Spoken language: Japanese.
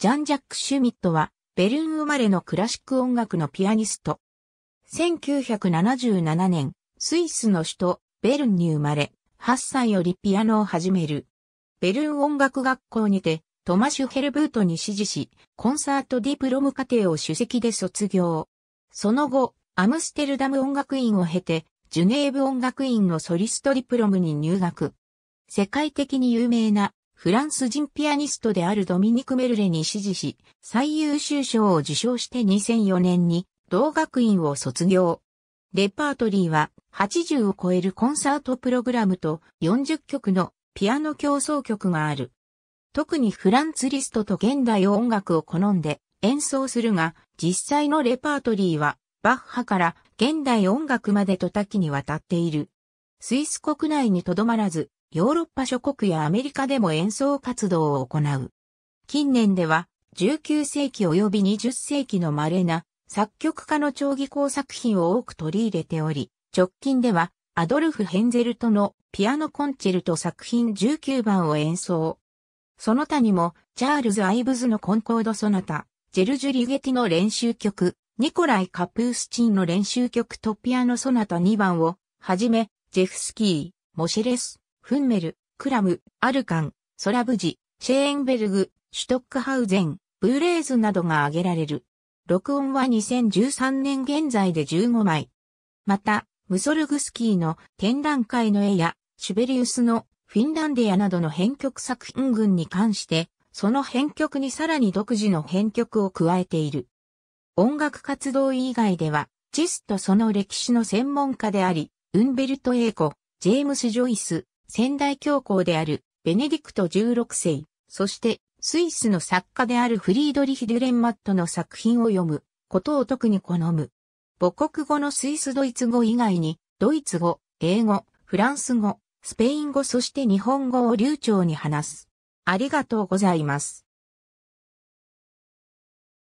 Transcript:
ジャン・ジャック・シュミットは、ベルン生まれのクラシック音楽のピアニスト。1977年、スイスの首都、ベルンに生まれ、8歳よりピアノを始める。ベルン音楽学校にて、トマシュ・ヘルブートに指示し、コンサートディプロム課程を主席で卒業。その後、アムステルダム音楽院を経て、ジュネーブ音楽院のソリストディプロムに入学。世界的に有名なフランス人ピアニストであるドミニク・メルレに支持し、最優秀賞を受賞して2004年に同学院を卒業。レパートリーは80を超えるコンサートプログラムと40曲のピアノ競奏曲がある。特にフランツリストと現代音楽を好んで演奏するが、実際のレパートリーはバッハから現代音楽までと多岐にわたっている。スイス国内にとどまらず、ヨーロッパ諸国やアメリカでも演奏活動を行う。近年では、19世紀及び20世紀の稀な作曲家の長技工作品を多く取り入れており、直近ではアドルフ・ヘンゼルトのピアノコンチェルト作品19番を演奏。その他にも、チャールズ・アイブズのコンコード・ソナタ、ジェルジュ・リゲティの練習曲、ニコライ・カプースチンの練習曲とピアノ・ソナタ2番を、はじめ、ジェフスキー、モシェレス、フンメル、クラム、アルカン、ソラブジ、シェーンベルグ、シュトックハウゼン、ブーレーズなどが挙げられる。録音は2013年現在で15枚。また、ムソルグスキーの展覧会の絵や、シュベリウスのフィンランディアなどの編曲作品群に関して、その編曲にさらに独自の編曲を加えている。音楽活動以外では、チスとその歴史の専門家であり、ウンベルト・エーコ、ジェームス・ジョイス、仙台教皇であるベネディクト16世、そしてスイスの作家であるフリードリヒ・デュレンマットの作品を読むことを特に好む。母国語のスイスドイツ語以外に、ドイツ語、英語、フランス語、スペイン語そして日本語を流暢に話す。ありがとうございます。